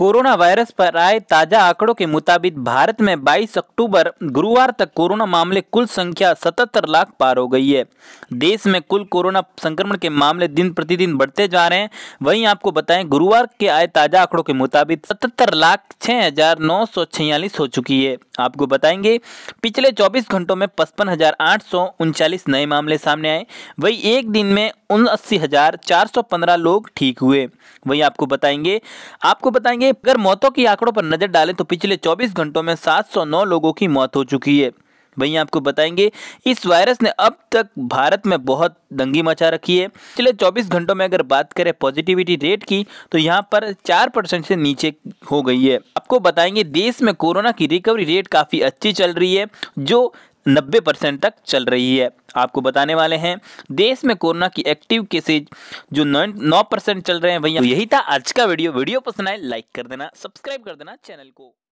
corona virus पर आए ताजा आंकड़ों के मुताबिक भारत में 22 अक्टूबर गुरुवार तक कोरोना मामले कुल संख्या 77 लाख पार हो गई है देश में कुल कोरोना संक्रमण के मामले दिन प्रतिदिन बढ़ते जा रहे हैं वहीं आपको बताएं गुरुवार के आए ताजा आंकड़ों के मुताबिक 77 लाख छः हो चुकी है आपको बताएंगे पिछले चौबीस घंटों में पचपन नए मामले सामने आए वही एक दिन में उनासी हजार चार सौ पंद्रह लोग ठीक हुए वहीं आपको बताएंगे आपको बताएंगे अगर मौतों के आंकड़ों पर नजर डालें तो पिछले चौबीस घंटों में सात सौ नौ लोगों की मौत हो चुकी है वहीं आपको बताएंगे इस वायरस ने अब तक भारत में बहुत दंगी मचा रखी है पिछले 24 घंटों में अगर बात करें पॉजिटिविटी रेट की तो यहाँ पर 4 परसेंट से नीचे हो गई है आपको बताएंगे देश में कोरोना की रिकवरी रेट काफ़ी अच्छी चल रही है जो नब्बे परसेंट तक चल रही है आपको बताने वाले हैं देश में कोरोना की एक्टिव केसेज जो नौ परसेंट चल रहे हैं भैया तो यही था आज का वीडियो वीडियो पसंद आए लाइक कर देना सब्सक्राइब कर देना चैनल को